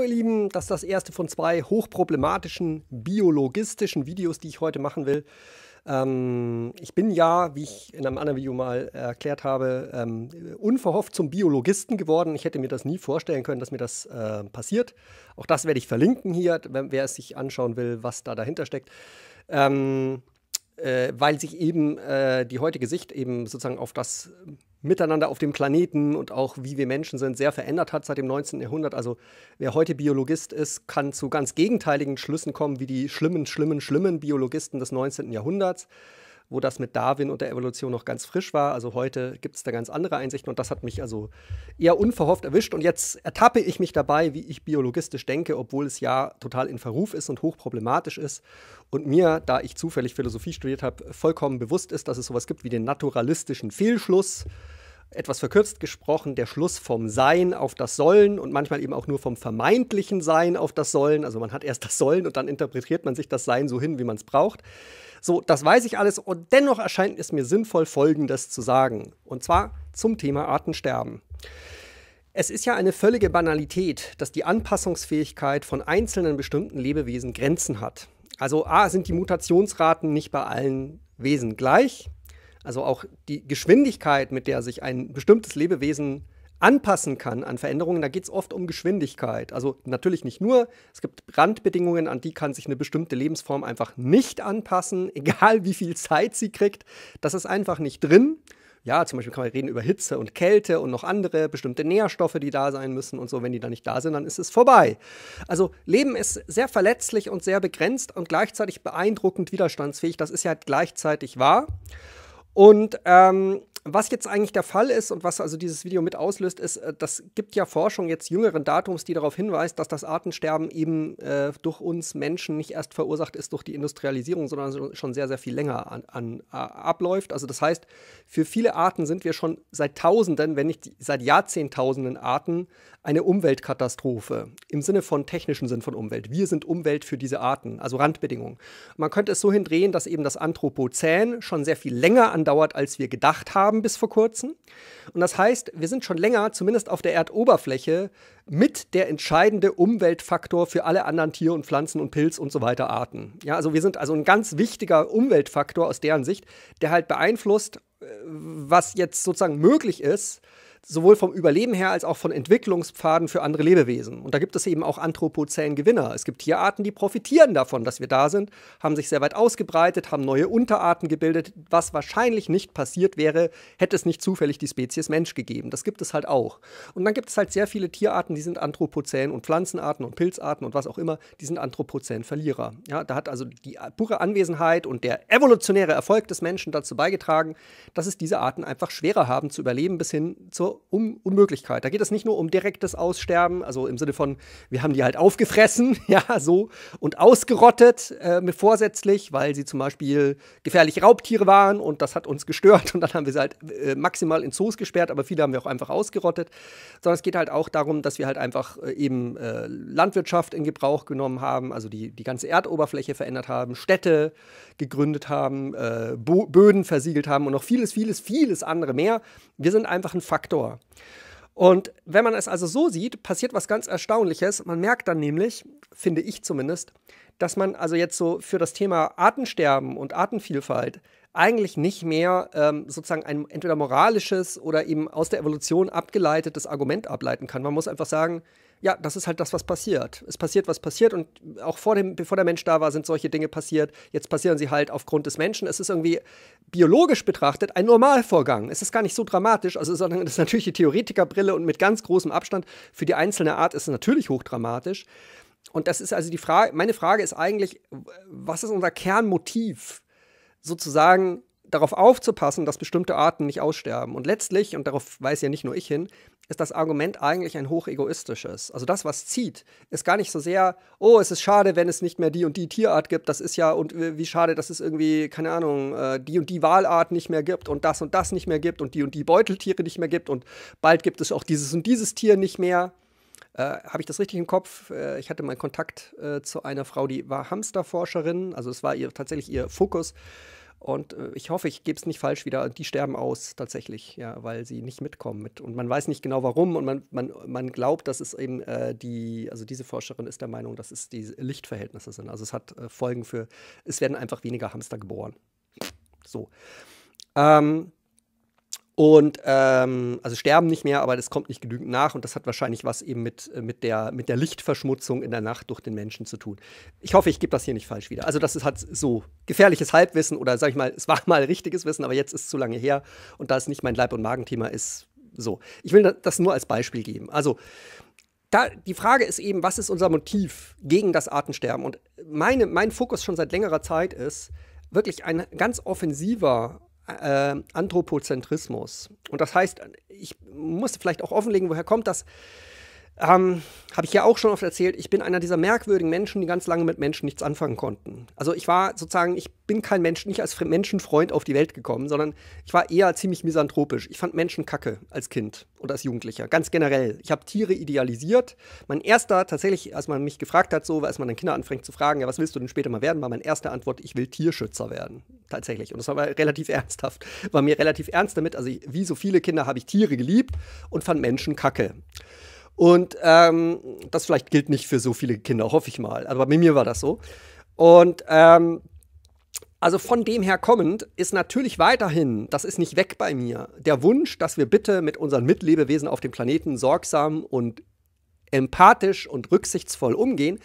Hallo ihr Lieben, das ist das erste von zwei hochproblematischen biologistischen Videos, die ich heute machen will. Ähm, ich bin ja, wie ich in einem anderen Video mal erklärt habe, ähm, unverhofft zum Biologisten geworden. Ich hätte mir das nie vorstellen können, dass mir das äh, passiert. Auch das werde ich verlinken hier, wer, es sich anschauen will, was da dahinter steckt. Ähm, äh, weil sich eben äh, die heutige Sicht eben sozusagen auf das Miteinander auf dem Planeten und auch wie wir Menschen sind sehr verändert hat seit dem 19. Jahrhundert. Also wer heute Biologist ist, kann zu ganz gegenteiligen Schlüssen kommen, wie die schlimmen, schlimmen, schlimmen Biologisten des 19. Jahrhunderts wo das mit Darwin und der Evolution noch ganz frisch war. Also heute gibt es da ganz andere Einsichten und das hat mich also eher unverhofft erwischt. Und jetzt ertappe ich mich dabei, wie ich biologistisch denke, obwohl es ja total in Verruf ist und hochproblematisch ist. Und mir, da ich zufällig Philosophie studiert habe, vollkommen bewusst ist, dass es sowas gibt wie den naturalistischen Fehlschluss etwas verkürzt gesprochen, der Schluss vom Sein auf das Sollen und manchmal eben auch nur vom vermeintlichen Sein auf das Sollen. Also man hat erst das Sollen und dann interpretiert man sich das Sein so hin, wie man es braucht. So, das weiß ich alles und dennoch erscheint es mir sinnvoll, Folgendes zu sagen. Und zwar zum Thema Artensterben. Es ist ja eine völlige Banalität, dass die Anpassungsfähigkeit von einzelnen bestimmten Lebewesen Grenzen hat. Also a, sind die Mutationsraten nicht bei allen Wesen gleich. Also auch die Geschwindigkeit, mit der sich ein bestimmtes Lebewesen anpassen kann an Veränderungen, da geht es oft um Geschwindigkeit. Also natürlich nicht nur, es gibt Randbedingungen, an die kann sich eine bestimmte Lebensform einfach nicht anpassen, egal wie viel Zeit sie kriegt. Das ist einfach nicht drin. Ja, zum Beispiel kann man reden über Hitze und Kälte und noch andere bestimmte Nährstoffe, die da sein müssen und so. Wenn die da nicht da sind, dann ist es vorbei. Also Leben ist sehr verletzlich und sehr begrenzt und gleichzeitig beeindruckend widerstandsfähig. Das ist ja gleichzeitig wahr. Und ähm, was jetzt eigentlich der Fall ist und was also dieses Video mit auslöst, ist, äh, das gibt ja Forschung jetzt jüngeren Datums, die darauf hinweist, dass das Artensterben eben äh, durch uns Menschen nicht erst verursacht ist durch die Industrialisierung, sondern schon sehr, sehr viel länger an, an, abläuft. Also das heißt, für viele Arten sind wir schon seit Tausenden, wenn nicht seit Jahrzehntausenden Arten eine Umweltkatastrophe im Sinne von technischen Sinn von Umwelt. Wir sind Umwelt für diese Arten, also Randbedingungen. Man könnte es so hindrehen, dass eben das Anthropozän schon sehr viel länger andauert, als wir gedacht haben haben bis vor kurzem. Und das heißt, wir sind schon länger, zumindest auf der Erdoberfläche, mit der entscheidende Umweltfaktor für alle anderen Tier- und Pflanzen und Pilz und so weiter Arten. Ja, also wir sind also ein ganz wichtiger Umweltfaktor aus deren Sicht, der halt beeinflusst, äh, was jetzt sozusagen möglich ist sowohl vom Überleben her als auch von Entwicklungspfaden für andere Lebewesen. Und da gibt es eben auch Anthropozän-Gewinner. Es gibt Tierarten, die profitieren davon, dass wir da sind, haben sich sehr weit ausgebreitet, haben neue Unterarten gebildet, was wahrscheinlich nicht passiert wäre, hätte es nicht zufällig die Spezies Mensch gegeben. Das gibt es halt auch. Und dann gibt es halt sehr viele Tierarten, die sind Anthropozän und Pflanzenarten und Pilzarten und was auch immer, die sind Anthropozän-Verlierer. Ja, da hat also die pure Anwesenheit und der evolutionäre Erfolg des Menschen dazu beigetragen, dass es diese Arten einfach schwerer haben zu überleben bis hin zur pure Unmöglichkeit. Da geht es nicht nur um direktes Aussterben, also im Sinne von, wir haben die halt aufgefressen, ja, so, und ausgerottet äh, vorsätzlich, weil sie zum Beispiel gefährliche Raubtiere waren und das hat uns gestört und dann haben wir sie halt äh, maximal in Zoos gesperrt, aber viele haben wir auch einfach ausgerottet. Sondern es geht halt auch darum, dass wir halt einfach äh, eben äh, Landwirtschaft in Gebrauch genommen haben, also die, die ganze Erdoberfläche verändert haben, Städte gegründet haben, äh, Böden versiegelt haben und noch vieles, vieles, vieles andere mehr. Wir sind einfach ein Faktor Power. Und wenn man es also so sieht, passiert was ganz Erstaunliches. Man merkt dann nämlich, finde ich zumindest, dass man also jetzt so für das Thema Artensterben und Artenvielfalt eigentlich nicht mehr ähm, sozusagen ein entweder moralisches oder eben aus der Evolution abgeleitetes Argument ableiten kann. Man muss einfach sagen, ja, das ist halt das, was passiert. Es passiert, was passiert und auch vor dem, bevor der Mensch da war, sind solche Dinge passiert. Jetzt passieren sie halt aufgrund des Menschen. Es ist irgendwie biologisch betrachtet ein Normalvorgang. Es ist gar nicht so dramatisch, also sondern das ist natürlich die Theoretikerbrille und mit ganz großem Abstand für die einzelne Art ist es natürlich hochdramatisch. Und das ist also die Frage, meine Frage ist eigentlich, was ist unser Kernmotiv sozusagen darauf aufzupassen, dass bestimmte Arten nicht aussterben. Und letztlich, und darauf weise ja nicht nur ich hin, ist das Argument eigentlich ein hochegoistisches. Also das, was zieht, ist gar nicht so sehr, oh, es ist schade, wenn es nicht mehr die und die Tierart gibt, das ist ja, und wie schade, dass es irgendwie, keine Ahnung, äh, die und die Wahlart nicht mehr gibt und das und das nicht mehr gibt und die und die Beuteltiere nicht mehr gibt und bald gibt es auch dieses und dieses Tier nicht mehr. Äh, Habe ich das richtig im Kopf? Äh, ich hatte meinen Kontakt äh, zu einer Frau, die war Hamsterforscherin, also es war ihr, tatsächlich ihr Fokus. Und äh, ich hoffe, ich gebe es nicht falsch wieder. Die sterben aus tatsächlich, ja, weil sie nicht mitkommen mit. Und man weiß nicht genau warum. Und man, man, man glaubt, dass es eben äh, die, also diese Forscherin ist der Meinung, dass es die Lichtverhältnisse sind. Also es hat äh, Folgen für, es werden einfach weniger Hamster geboren. So. Ähm, und ähm, also sterben nicht mehr, aber das kommt nicht genügend nach und das hat wahrscheinlich was eben mit, mit, der, mit der Lichtverschmutzung in der Nacht durch den Menschen zu tun. Ich hoffe, ich gebe das hier nicht falsch wieder. Also, das ist halt so gefährliches Halbwissen oder sag ich mal, es war mal richtiges Wissen, aber jetzt ist es zu lange her und da es nicht mein Leib- und Magenthema ist, so. Ich will das nur als Beispiel geben. Also, da, die Frage ist eben, was ist unser Motiv gegen das Artensterben? Und meine, mein Fokus schon seit längerer Zeit ist, wirklich ein ganz offensiver äh, Anthropozentrismus. Und das heißt, ich muss vielleicht auch offenlegen, woher kommt das? Ähm, Habe ich ja auch schon oft erzählt, ich bin einer dieser merkwürdigen Menschen, die ganz lange mit Menschen nichts anfangen konnten. Also ich war sozusagen, ich bin kein Mensch, nicht als Menschenfreund auf die Welt gekommen, sondern ich war eher ziemlich misanthropisch. Ich fand Menschen kacke als Kind oder als Jugendlicher, ganz generell. Ich habe Tiere idealisiert. Mein erster, tatsächlich, als man mich gefragt hat, so, als man dann Kinder anfängt zu fragen, ja, was willst du denn später mal werden, war meine erste Antwort, ich will Tierschützer werden. Tatsächlich. Und das war relativ ernsthaft. War mir relativ ernst damit. Also ich, wie so viele Kinder habe ich Tiere geliebt und fand Menschen kacke. Und ähm, das vielleicht gilt nicht für so viele Kinder, hoffe ich mal. Aber bei mir war das so. Und ähm, also von dem her kommend ist natürlich weiterhin, das ist nicht weg bei mir, der Wunsch, dass wir bitte mit unseren Mitlebewesen auf dem Planeten sorgsam und empathisch und rücksichtsvoll umgehen.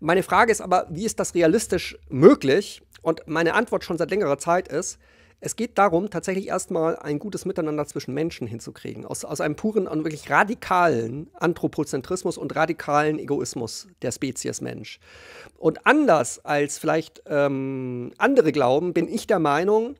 Meine Frage ist aber, wie ist das realistisch möglich? Und meine Antwort schon seit längerer Zeit ist, es geht darum, tatsächlich erstmal ein gutes Miteinander zwischen Menschen hinzukriegen. Aus, aus einem puren und wirklich radikalen Anthropozentrismus und radikalen Egoismus der Spezies Mensch. Und anders als vielleicht ähm, andere glauben, bin ich der Meinung,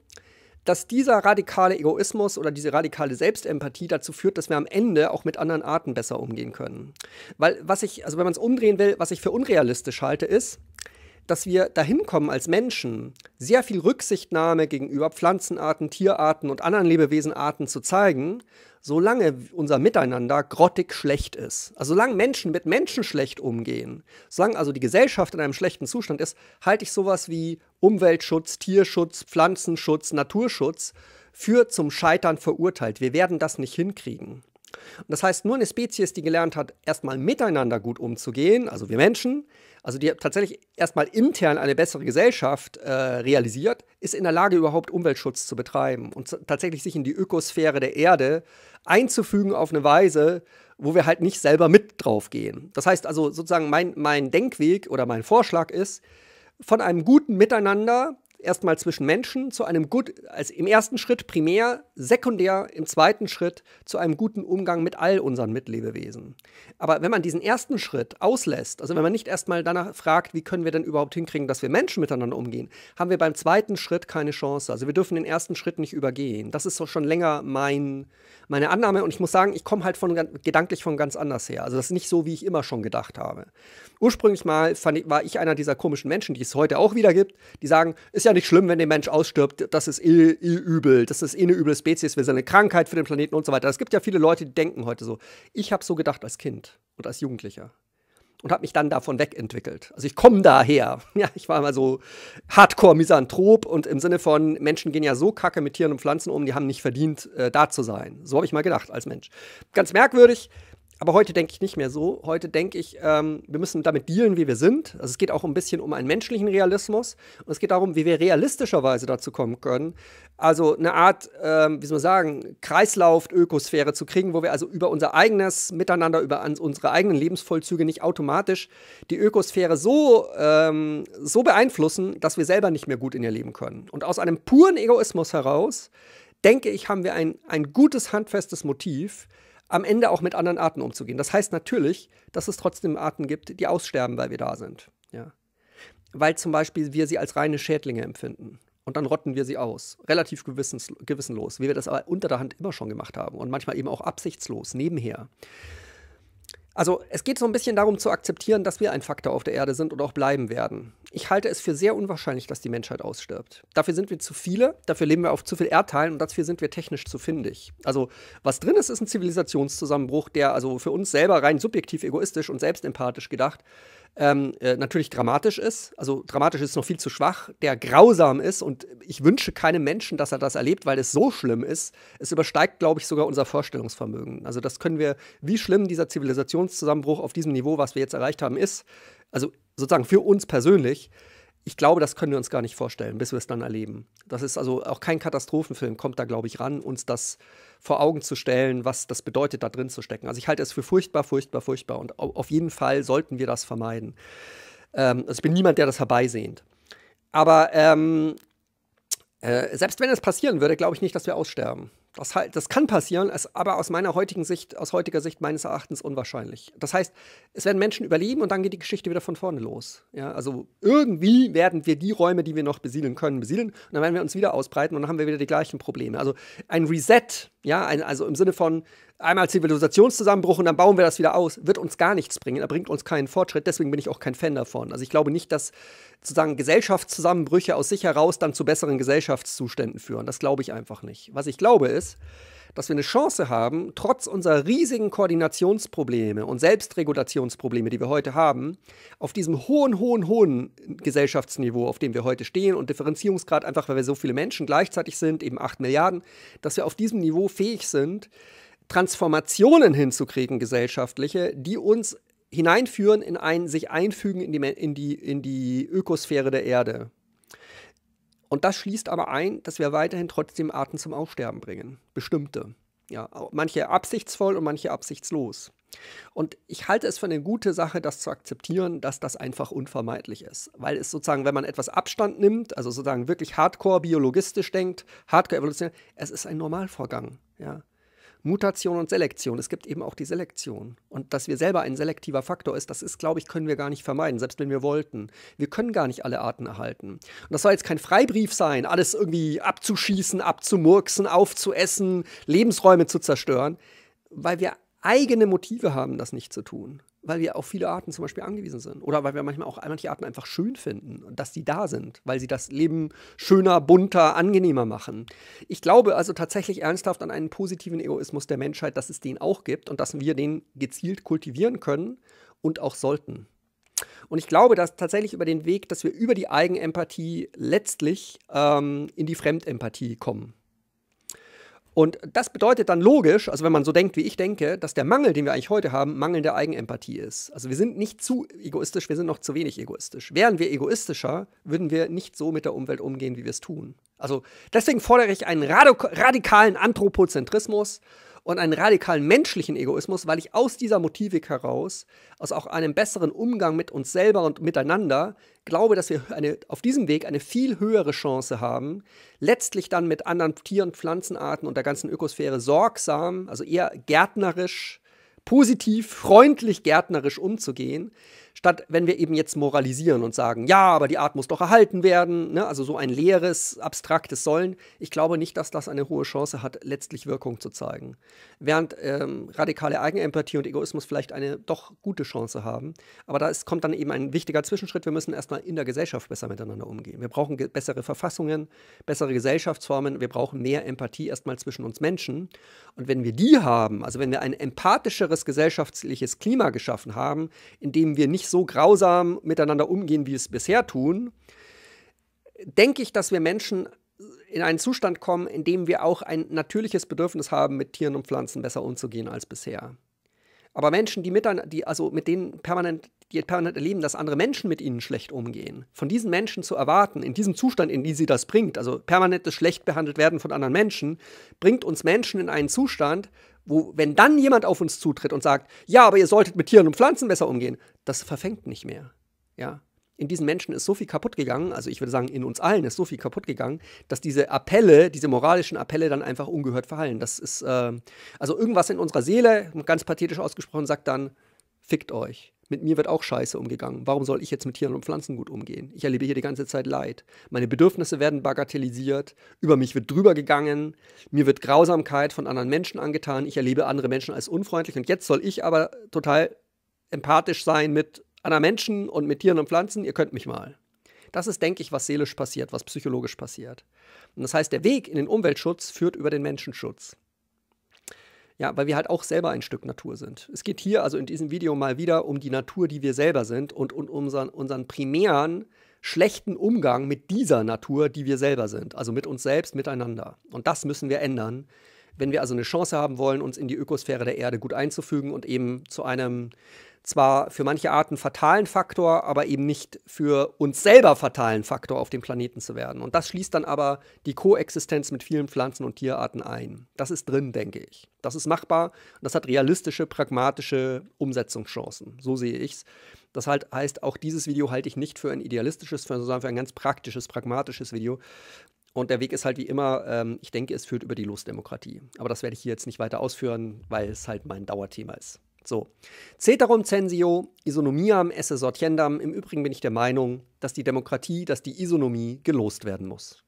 dass dieser radikale Egoismus oder diese radikale Selbstempathie dazu führt, dass wir am Ende auch mit anderen Arten besser umgehen können. Weil was ich, also wenn man es umdrehen will, was ich für unrealistisch halte, ist, dass wir dahin kommen als Menschen, sehr viel Rücksichtnahme gegenüber Pflanzenarten, Tierarten und anderen Lebewesenarten zu zeigen, solange unser Miteinander grottig schlecht ist. Also solange Menschen mit Menschen schlecht umgehen, solange also die Gesellschaft in einem schlechten Zustand ist, halte ich sowas wie Umweltschutz, Tierschutz, Pflanzenschutz, Naturschutz für zum Scheitern verurteilt. Wir werden das nicht hinkriegen. Und das heißt, nur eine Spezies, die gelernt hat, erstmal miteinander gut umzugehen, also wir Menschen, also die tatsächlich erstmal intern eine bessere Gesellschaft äh, realisiert, ist in der Lage, überhaupt Umweltschutz zu betreiben und tatsächlich sich in die Ökosphäre der Erde einzufügen auf eine Weise, wo wir halt nicht selber mit draufgehen. Das heißt also sozusagen, mein, mein Denkweg oder mein Vorschlag ist, von einem guten Miteinander erstmal zwischen Menschen zu einem gut, also im ersten Schritt primär, sekundär im zweiten Schritt zu einem guten Umgang mit all unseren Mitlebewesen. Aber wenn man diesen ersten Schritt auslässt, also wenn man nicht erstmal danach fragt, wie können wir denn überhaupt hinkriegen, dass wir Menschen miteinander umgehen, haben wir beim zweiten Schritt keine Chance. Also wir dürfen den ersten Schritt nicht übergehen. Das ist so schon länger mein, meine Annahme und ich muss sagen, ich komme halt von, gedanklich von ganz anders her. Also das ist nicht so, wie ich immer schon gedacht habe. Ursprünglich mal ich, war ich einer dieser komischen Menschen, die es heute auch wieder gibt, die sagen, ist ja nicht schlimm, wenn der Mensch ausstirbt, das ist eh, ill übel, das ist eh eine üble Spezies, wir sind eine Krankheit für den Planeten und so weiter. Es gibt ja viele Leute, die denken heute so. Ich habe so gedacht als Kind und als Jugendlicher und habe mich dann davon wegentwickelt. Also ich komme daher. Ja, ich war mal so hardcore misanthrop und im Sinne von Menschen gehen ja so kacke mit Tieren und Pflanzen um, die haben nicht verdient äh, da zu sein. So habe ich mal gedacht als Mensch. Ganz merkwürdig, aber heute denke ich nicht mehr so. Heute denke ich, ähm, wir müssen damit dealen, wie wir sind. Also es geht auch ein bisschen um einen menschlichen Realismus. Und es geht darum, wie wir realistischerweise dazu kommen können. Also eine Art, ähm, wie soll man sagen, Kreislauf, Ökosphäre zu kriegen, wo wir also über unser eigenes Miteinander, über unsere eigenen Lebensvollzüge nicht automatisch die Ökosphäre so, ähm, so beeinflussen, dass wir selber nicht mehr gut in ihr leben können. Und aus einem puren Egoismus heraus, denke ich, haben wir ein, ein gutes, handfestes Motiv, am Ende auch mit anderen Arten umzugehen. Das heißt natürlich, dass es trotzdem Arten gibt, die aussterben, weil wir da sind. Ja. Weil zum Beispiel wir sie als reine Schädlinge empfinden. Und dann rotten wir sie aus. Relativ gewissens, gewissenlos, wie wir das aber unter der Hand immer schon gemacht haben. Und manchmal eben auch absichtslos, nebenher. Also es geht so ein bisschen darum zu akzeptieren, dass wir ein Faktor auf der Erde sind und auch bleiben werden. Ich halte es für sehr unwahrscheinlich, dass die Menschheit ausstirbt. Dafür sind wir zu viele, dafür leben wir auf zu viel Erdteilen und dafür sind wir technisch zu findig. Also was drin ist, ist ein Zivilisationszusammenbruch, der also für uns selber rein subjektiv egoistisch und selbstempathisch gedacht ähm, äh, natürlich dramatisch ist. Also dramatisch ist noch viel zu schwach, der grausam ist und ich wünsche keinem Menschen, dass er das erlebt, weil es so schlimm ist. Es übersteigt, glaube ich, sogar unser Vorstellungsvermögen. Also das können wir, wie schlimm dieser Zivilisationszusammenbruch auf diesem Niveau, was wir jetzt erreicht haben, ist, also sozusagen für uns persönlich, ich glaube, das können wir uns gar nicht vorstellen, bis wir es dann erleben. Das ist also auch kein Katastrophenfilm, kommt da, glaube ich, ran, uns das vor Augen zu stellen, was das bedeutet, da drin zu stecken. Also ich halte es für furchtbar, furchtbar, furchtbar. Und auf jeden Fall sollten wir das vermeiden. Ähm, also ich bin niemand, der das herbeisehnt. Aber ähm, äh, selbst wenn es passieren würde, glaube ich nicht, dass wir aussterben. Das, halt, das kann passieren, ist aber aus meiner heutigen Sicht, aus heutiger Sicht meines Erachtens unwahrscheinlich. Das heißt, es werden Menschen überleben und dann geht die Geschichte wieder von vorne los. Ja, also irgendwie werden wir die Räume, die wir noch besiedeln können, besiedeln und dann werden wir uns wieder ausbreiten und dann haben wir wieder die gleichen Probleme. Also ein Reset ja, also im Sinne von einmal Zivilisationszusammenbruch und dann bauen wir das wieder aus, wird uns gar nichts bringen. Er bringt uns keinen Fortschritt, deswegen bin ich auch kein Fan davon. Also ich glaube nicht, dass sozusagen Gesellschaftszusammenbrüche aus sich heraus dann zu besseren Gesellschaftszuständen führen. Das glaube ich einfach nicht. Was ich glaube ist, dass wir eine Chance haben, trotz unserer riesigen Koordinationsprobleme und Selbstregulationsprobleme, die wir heute haben, auf diesem hohen, hohen, hohen Gesellschaftsniveau, auf dem wir heute stehen und Differenzierungsgrad einfach, weil wir so viele Menschen gleichzeitig sind, eben 8 Milliarden, dass wir auf diesem Niveau fähig sind, Transformationen hinzukriegen, gesellschaftliche, die uns hineinführen in ein sich einfügen in die, in die, in die Ökosphäre der Erde. Und das schließt aber ein, dass wir weiterhin trotzdem Arten zum Aussterben bringen. Bestimmte. Ja, manche absichtsvoll und manche absichtslos. Und ich halte es für eine gute Sache, das zu akzeptieren, dass das einfach unvermeidlich ist. Weil es sozusagen, wenn man etwas Abstand nimmt, also sozusagen wirklich hardcore biologistisch denkt, hardcore evolutionär, es ist ein Normalvorgang. Ja. Mutation und Selektion. Es gibt eben auch die Selektion. Und dass wir selber ein selektiver Faktor ist, das ist, glaube ich, können wir gar nicht vermeiden, selbst wenn wir wollten. Wir können gar nicht alle Arten erhalten. Und das soll jetzt kein Freibrief sein, alles irgendwie abzuschießen, abzumurksen, aufzuessen, Lebensräume zu zerstören, weil wir eigene Motive haben, das nicht zu tun weil wir auf viele Arten zum Beispiel angewiesen sind. Oder weil wir manchmal auch manche Arten einfach schön finden, dass die da sind, weil sie das Leben schöner, bunter, angenehmer machen. Ich glaube also tatsächlich ernsthaft an einen positiven Egoismus der Menschheit, dass es den auch gibt und dass wir den gezielt kultivieren können und auch sollten. Und ich glaube, dass tatsächlich über den Weg, dass wir über die Eigenempathie letztlich ähm, in die Fremdempathie kommen. Und das bedeutet dann logisch, also wenn man so denkt, wie ich denke, dass der Mangel, den wir eigentlich heute haben, mangelnde Eigenempathie ist. Also wir sind nicht zu egoistisch, wir sind noch zu wenig egoistisch. Wären wir egoistischer, würden wir nicht so mit der Umwelt umgehen, wie wir es tun. Also deswegen fordere ich einen radikalen Anthropozentrismus und einen radikalen menschlichen Egoismus, weil ich aus dieser Motivik heraus, aus auch einem besseren Umgang mit uns selber und miteinander, glaube, dass wir eine, auf diesem Weg eine viel höhere Chance haben, letztlich dann mit anderen Tieren, Pflanzenarten und der ganzen Ökosphäre sorgsam, also eher gärtnerisch, positiv, freundlich gärtnerisch umzugehen, statt wenn wir eben jetzt moralisieren und sagen, ja, aber die Art muss doch erhalten werden, ne? also so ein leeres, abstraktes Sollen. Ich glaube nicht, dass das eine hohe Chance hat, letztlich Wirkung zu zeigen. Während ähm, radikale Eigenempathie und Egoismus vielleicht eine doch gute Chance haben. Aber da ist, kommt dann eben ein wichtiger Zwischenschritt. Wir müssen erstmal in der Gesellschaft besser miteinander umgehen. Wir brauchen bessere Verfassungen, bessere Gesellschaftsformen. Wir brauchen mehr Empathie erstmal zwischen uns Menschen. Und wenn wir die haben, also wenn wir ein empathischeres gesellschaftliches Klima geschaffen haben, in dem wir nicht nicht so grausam miteinander umgehen, wie es bisher tun, denke ich, dass wir Menschen in einen Zustand kommen, in dem wir auch ein natürliches Bedürfnis haben, mit Tieren und Pflanzen besser umzugehen als bisher. Aber Menschen, die mit, die also mit denen permanent die permanent erleben, dass andere Menschen mit ihnen schlecht umgehen, von diesen Menschen zu erwarten, in diesem Zustand, in den sie das bringt, also permanentes schlecht behandelt werden von anderen Menschen, bringt uns Menschen in einen Zustand, wo, wenn dann jemand auf uns zutritt und sagt, ja, aber ihr solltet mit Tieren und Pflanzen besser umgehen, das verfängt nicht mehr. Ja. In diesen Menschen ist so viel kaputt gegangen, also ich würde sagen, in uns allen ist so viel kaputt gegangen, dass diese Appelle, diese moralischen Appelle dann einfach ungehört verhallen. Das ist, äh, also irgendwas in unserer Seele, ganz pathetisch ausgesprochen, sagt dann, fickt euch. Mit mir wird auch Scheiße umgegangen. Warum soll ich jetzt mit Tieren und Pflanzen gut umgehen? Ich erlebe hier die ganze Zeit Leid. Meine Bedürfnisse werden bagatellisiert, über mich wird drüber gegangen, mir wird Grausamkeit von anderen Menschen angetan, ich erlebe andere Menschen als unfreundlich und jetzt soll ich aber total empathisch sein mit anderen Menschen und mit Tieren und Pflanzen, ihr könnt mich mal. Das ist, denke ich, was seelisch passiert, was psychologisch passiert. Und das heißt, der Weg in den Umweltschutz führt über den Menschenschutz. Ja, weil wir halt auch selber ein Stück Natur sind. Es geht hier also in diesem Video mal wieder um die Natur, die wir selber sind und um unseren, unseren primären schlechten Umgang mit dieser Natur, die wir selber sind. Also mit uns selbst, miteinander. Und das müssen wir ändern, wenn wir also eine Chance haben wollen, uns in die Ökosphäre der Erde gut einzufügen und eben zu einem zwar für manche Arten fatalen Faktor, aber eben nicht für uns selber fatalen Faktor auf dem Planeten zu werden. Und das schließt dann aber die Koexistenz mit vielen Pflanzen und Tierarten ein. Das ist drin, denke ich. Das ist machbar und das hat realistische, pragmatische Umsetzungschancen. So sehe ich es. Das halt heißt, auch dieses Video halte ich nicht für ein idealistisches, sondern für ein ganz praktisches, pragmatisches Video. Und der Weg ist halt wie immer, ähm, ich denke, es führt über die Losdemokratie. Aber das werde ich hier jetzt nicht weiter ausführen, weil es halt mein Dauerthema ist. So. Ceterum censio, isonomiam esse sortiendam. Im Übrigen bin ich der Meinung, dass die Demokratie, dass die Isonomie gelost werden muss.